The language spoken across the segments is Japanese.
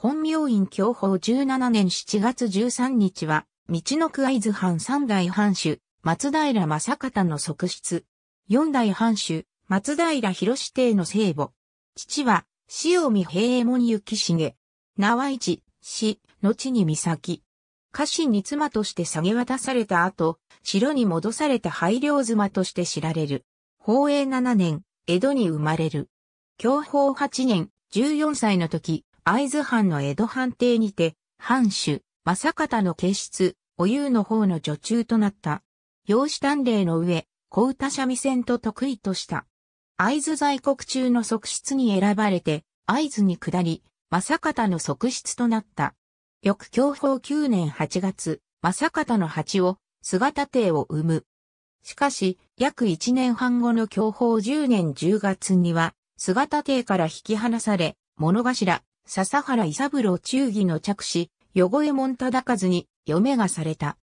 本名院教法17年7月13日は、道の区合図藩三代藩主、松平正方の側室。四代藩主、松平広帝の聖母。父は、塩見平右衛門幸重。縄市、市、後に岬。家臣に妻として下げ渡された後、城に戻された廃領妻として知られる。宝永七年、江戸に生まれる。享保八年、14歳の時、会津藩の江戸藩邸にて、藩主、正方の形出、お湯の方の女中となった。養子探霊の上、小歌三味線と得意とした。会津在国中の側室に選ばれて、会津に下り、正方の側室となった。翌享保9年8月、正方の八を、姿邸を生む。しかし、約1年半後の享保10年10月には、姿邸から引き離され、物頭、笹原伊三郎忠義の着子、汚えもんたかずに、嫁がされた。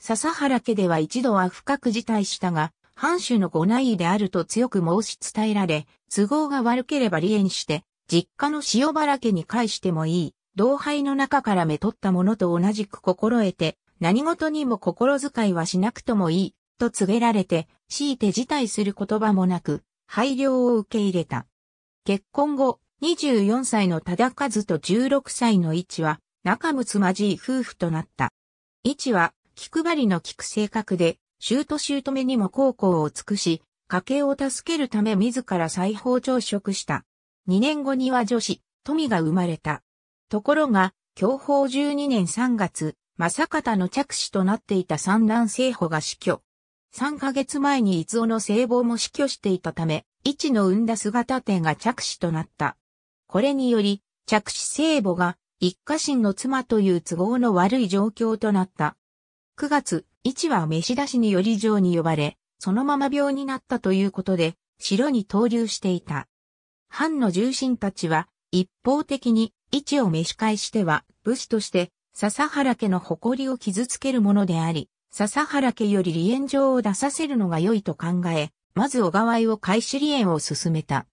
笹原家では一度は深く辞退したが、藩主のご内意であると強く申し伝えられ、都合が悪ければ離縁して、実家の塩原家に返してもいい、同輩の中からめとったものと同じく心得て、何事にも心遣いはしなくともいい、と告げられて、強いて辞退する言葉もなく、配慮を受け入れた。結婚後、24歳の忠和と16歳の市は仲睦まじい夫婦となった。市は、気配りの聞く性格で、と姑にも孝行を尽くし、家計を助けるため自ら裁縫朝食した。2年後には女子、富が生まれた。ところが、享保12年3月、正方の着手となっていた三男聖保が死去。3ヶ月前に伊尾の聖望も死去していたため、一の生んだ姿点が着手となった。これにより、着手聖母が一家臣の妻という都合の悪い状況となった。9月、一は召し出しにより城に呼ばれ、そのまま病になったということで、城に投留していた。藩の重臣たちは、一方的に一を召し返しては、武士として、笹原家の誇りを傷つけるものであり、笹原家より離縁状を出させるのが良いと考え、まず小川井を返し離縁を進めた。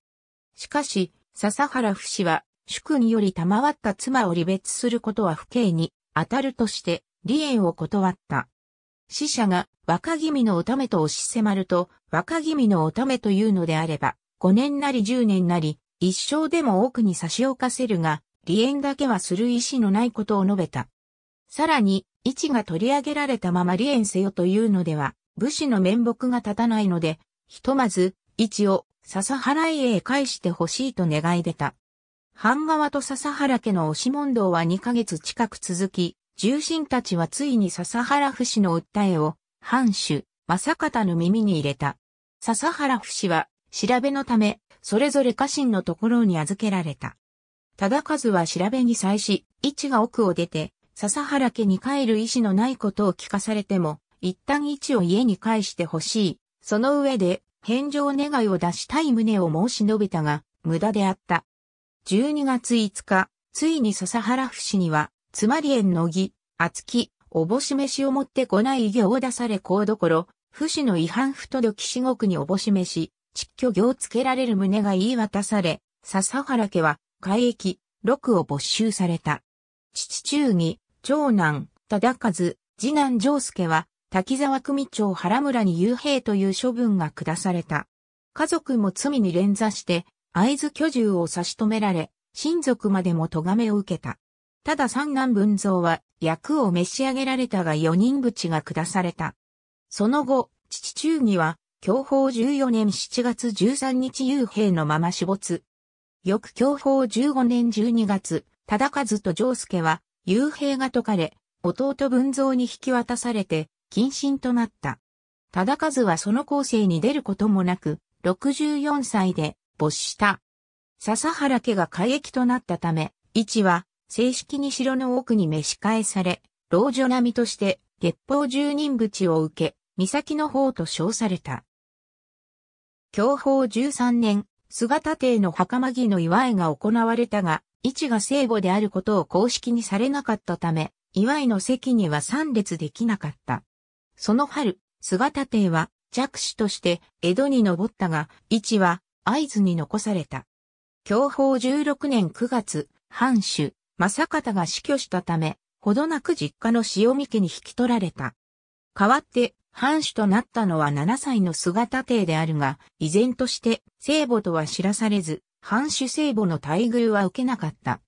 しかし、笹原不死は、主君より賜った妻を離別することは不敬に当たるとして、離縁を断った。死者が若君のおためと押し迫ると、若君のおためというのであれば、5年なり10年なり、一生でも多くに差し置かせるが、離縁だけはする意思のないことを述べた。さらに、位置が取り上げられたまま離縁せよというのでは、武士の面目が立たないので、ひとまず、位置を笹原家へ返してほしいと願い出た。半川と笹原家の押し問答は2ヶ月近く続き、重臣たちはついに笹原不死の訴えを、藩主、正方の耳に入れた。笹原不死は、調べのため、それぞれ家臣のところに預けられた。忠和は調べに際し、一が奥を出て、笹原家に帰る意思のないことを聞かされても、一旦一を家に返してほしい。その上で、返上願いを出したい旨を申し述べたが、無駄であった。12月5日、ついに笹原不氏には、つまり縁の儀、厚木、おぼし飯を持ってこない行業を出されこうどころ、不死の違反不届き至極におぼし飯、窒居業をつけられる旨が言い渡され、笹原家は、海域、六を没収された。父忠義、長男、忠和、次男上介は、滝沢組長原村に幽閉という処分が下された。家族も罪に連座して、合図居住を差し止められ、親族までも咎めを受けた。ただ三男文蔵は役を召し上げられたが四人口が下された。その後、父中義は、享保14年7月13日幽閉のまま死没。翌享保15年12月、忠和と丈介は、幽閉が解かれ、弟文蔵に引き渡されて、謹慎となった。忠和はその後世に出ることもなく、64歳で没した。笹原家が改激となったため、一は正式に城の奥に召し返され、老女並みとして月報十人淵を受け、岬の方と称された。享保13年、姿帝の袴木の祝いが行われたが、一が聖母であることを公式にされなかったため、祝いの席には参列できなかった。その春、姿帝は弱子として江戸に登ったが、位置は合図に残された。享保16年9月、藩主、正方が死去したため、ほどなく実家の塩見家に引き取られた。代わって、藩主となったのは7歳の姿帝であるが、依然として聖母とは知らされず、藩主聖母の待遇は受けなかった。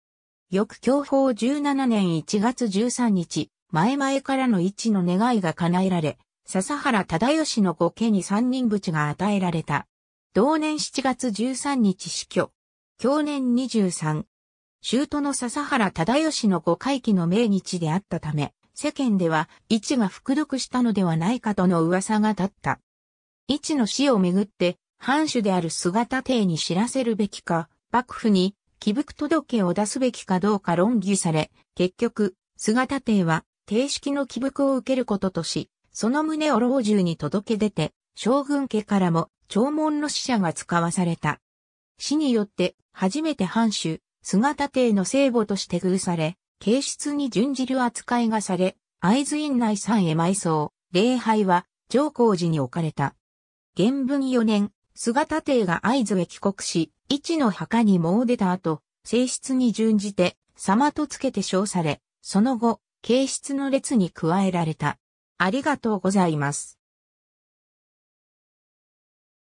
翌享保17年1月13日、前々からの一の願いが叶えられ、笹原忠義の御家に三人淵が与えられた。同年7月13日死去。去年23。舅の笹原忠義の御会期の命日であったため、世間では、一が服毒したのではないかとの噂が立った。一の死をめぐって、藩主である姿邸に知らせるべきか、幕府に、貴服届を出すべきかどうか論議され、結局、姿邸は、定式の起伏を受けることとし、その旨を老中に届け出て、将軍家からも、弔問の使者が使わされた。死によって、初めて藩主、姿帝の聖母として遇され、形質に準じる扱いがされ、会津院内山へ埋葬、礼拝は、上皇寺に置かれた。元文4年、姿帝が会津へ帰国し、一の墓に詣でた後、正室に準じて、様とつけて称され、その後、形質の列に加えられた。ありがとうございます。